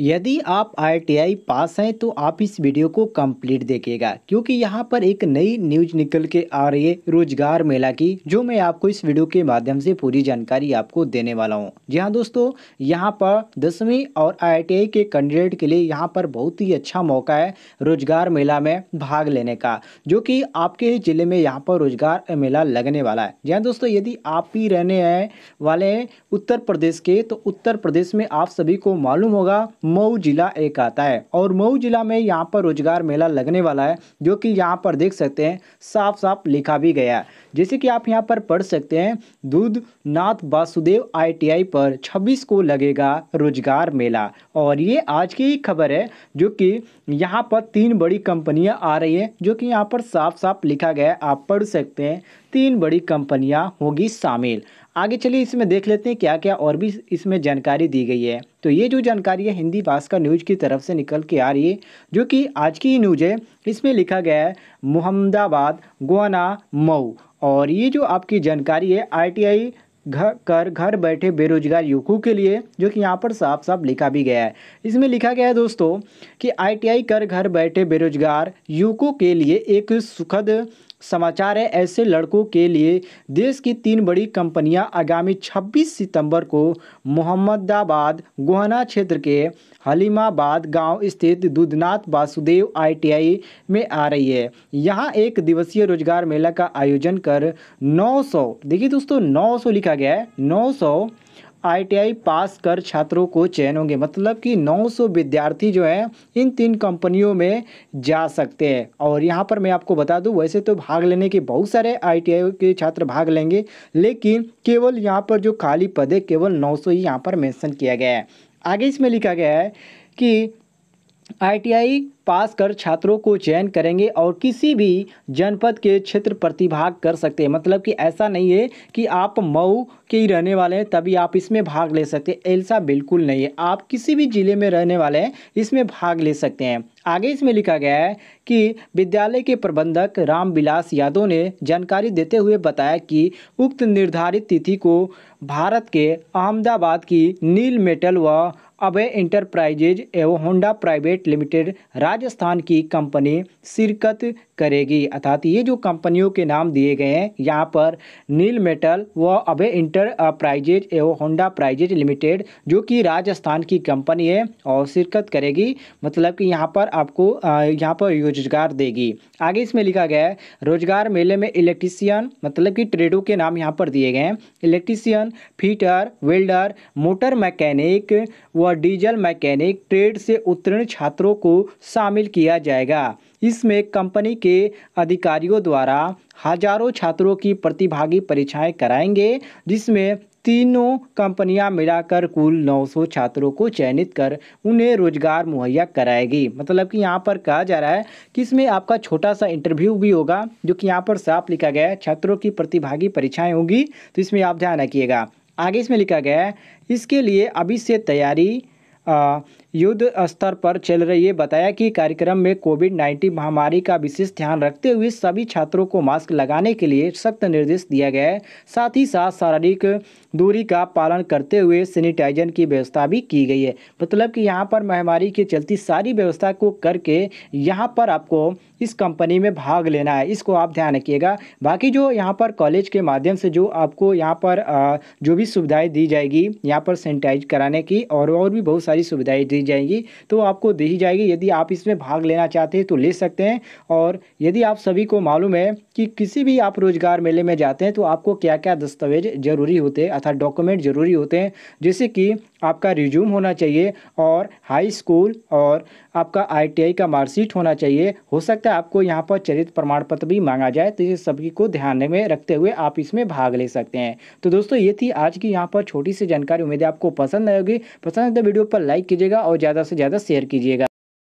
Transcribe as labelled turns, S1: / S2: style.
S1: यदि आप ITI pass हैं तो आप इस वीडियो को कंप्लीट देखिएगा क्योंकि यहाँ पर एक नई न्यूज निकल के आ रही है रोजगार मेला की जो मैं आपको इस वीडियो के माध्यम से पूरी जानकारी आपको देने वाला हूँ जी हाँ दोस्तों यहाँ पर दसवीं और आईटीआई के कैंडिडेट के लिए यहाँ पर बहुत ही अच्छा मौका है रोजगार मेला में भाग लेने का जो कि आपके ही जिले में यहाँ पर रोजगार मेला लगने वाला है जी हाँ दोस्तों यदि आप ही रहने वाले हैं उत्तर प्रदेश के तो उत्तर प्रदेश में आप सभी को मालूम होगा मऊ जिला एक आता है और मऊ जिला में यहाँ पर रोजगार मेला लगने वाला है जो कि यहाँ पर देख सकते हैं साफ साफ लिखा भी गया है जैसे कि आप यहाँ पर पढ़ सकते हैं दूध नाथ वासुदेव आईटीआई पर 26 को लगेगा रोजगार मेला और ये आज की ही खबर है जो कि यहाँ पर तीन बड़ी कंपनियाँ आ रही है जो कि यहाँ पर साफ साफ लिखा गया है आप पढ़ सकते हैं तीन बड़ी कंपनियाँ होगी शामिल आगे चलिए इसमें देख लेते हैं क्या क्या और भी इसमें जानकारी दी गई है तो ये जो जानकारी है हिंदी भास्कर न्यूज़ की तरफ से निकल के आ रही है जो कि आज की ही न्यूज़ है इसमें लिखा गया है मोहम्मदाबाद गुआना मऊ और ये जो आपकी जानकारी है आईटीआई घर कर घर बैठे बेरोजगार युवकों के लिए जो कि यहाँ पर साफ साफ लिखा भी गया है इसमें लिखा गया है दोस्तों कि आईटीआई कर घर बैठे बेरोजगार युवकों के लिए एक सुखद समाचार है ऐसे लड़कों के लिए देश की तीन बड़ी कंपनियां आगामी 26 सितंबर को मोहम्मदाबाद गोहना क्षेत्र के हलीमाबाद गांव स्थित दुधनाथ वासुदेव आईटीआई में आ रही है यहां एक दिवसीय रोजगार मेला का आयोजन कर 900 देखिए दोस्तों 900 लिखा गया है 900 आईटीआई पास कर छात्रों को चयन होंगे मतलब कि 900 विद्यार्थी जो हैं इन तीन कंपनियों में जा सकते हैं और यहाँ पर मैं आपको बता दूँ वैसे तो भाग लेने के बहुत सारे आईटीआई के छात्र भाग लेंगे लेकिन केवल यहाँ पर जो खाली पद है केवल 900 ही यहाँ पर मेंशन किया गया है आगे इसमें लिखा गया है कि आईटीआई पास कर छात्रों को चयन करेंगे और किसी भी जनपद के क्षेत्र प्रतिभाग कर सकते हैं मतलब कि ऐसा नहीं है कि आप मऊ के ही रहने वाले हैं तभी आप इसमें भाग ले सकते हैं ऐसा बिल्कुल नहीं है आप किसी भी ज़िले में रहने वाले हैं इसमें भाग ले सकते हैं आगे इसमें लिखा गया है कि विद्यालय के प्रबंधक रामविलास यादव ने जानकारी देते हुए बताया कि उक्त निर्धारित तिथि को भारत के अहमदाबाद की नील मेटल व अभय इंटरप्राइजेज एवं होंडा प्राइवेट लिमिटेड राजस्थान की कंपनी शिरकत करेगी अर्थात ये जो कंपनियों के नाम दिए गए हैं यहाँ पर नील मेटल व अभय इंटरप्राइजेज एवं होंडा प्राइजेज लिमिटेड जो कि राजस्थान की कंपनी है और शिरकत करेगी मतलब कि यहाँ पर आपको यहाँ पर रोजगार देगी आगे इसमें लिखा गया है रोजगार मेले में इलेक्ट्रीसियन मतलब कि ट्रेडों के नाम यहाँ पर दिए गए हैं electrician fitter welder motor mechanic व व डीजल मैकेनिक ट्रेड से उत्तीर्ण छात्रों को शामिल किया जाएगा इसमें कंपनी के अधिकारियों द्वारा हजारों छात्रों की प्रतिभागी परीक्षाएं कराएंगे जिसमें तीनों कंपनियां मिलाकर कुल 900 छात्रों को चयनित कर उन्हें रोजगार मुहैया कराएगी मतलब कि यहाँ पर कहा जा रहा है कि इसमें आपका छोटा सा इंटरव्यू भी होगा जो कि यहाँ पर साफ लिखा गया है छात्रों की प्रतिभागी परीक्षाएं होगी तो इसमें आप ध्यान रखिएगा आगे इसमें लिखा गया है इसके लिए अभी से तैयारी युद्ध स्तर पर चल रही है बताया कि कार्यक्रम में कोविड नाइन्टीन महामारी का विशेष ध्यान रखते हुए सभी छात्रों को मास्क लगाने के लिए सख्त निर्देश दिया गया है साथ ही साथ शारीरिक दूरी का पालन करते हुए सैनिटाइजर की व्यवस्था भी की गई है मतलब कि यहाँ पर महामारी के चलती सारी व्यवस्था को करके यहाँ पर आपको इस कंपनी में भाग लेना है इसको आप ध्यान रखिएगा बाकी जो यहाँ पर कॉलेज के माध्यम से जो आपको यहाँ पर जो भी सुविधाएँ दी जाएगी यहाँ पर सैनिटाइज कराने की और और भी बहुत सारी सुविधाएँ दी जाएंगी तो आपको दी जाएगी यदि आप इसमें भाग लेना चाहते हैं तो ले सकते हैं और यदि आप सभी को मालूम है कि किसी भी आप रोजगार मेले में जाते हैं तो आपको क्या क्या दस्तावेज ज़रूरी होते हैं अर्थात डॉक्यूमेंट ज़रूरी होते हैं जैसे कि आपका रिज्यूम होना चाहिए और हाई स्कूल और आपका आईटीआई का मार्कशीट होना चाहिए हो सकता है आपको यहाँ पर चरित्र प्रमाण पत्र भी मांगा जाए तो ये सभी को ध्यान में रखते हुए आप इसमें भाग ले सकते हैं तो दोस्तों ये थी आज की यहाँ पर छोटी सी जानकारी उम्मीद है आपको पसंद आएगी पसंद है तो वीडियो पर लाइक कीजिएगा और ज़्यादा से ज़्यादा शेयर कीजिएगा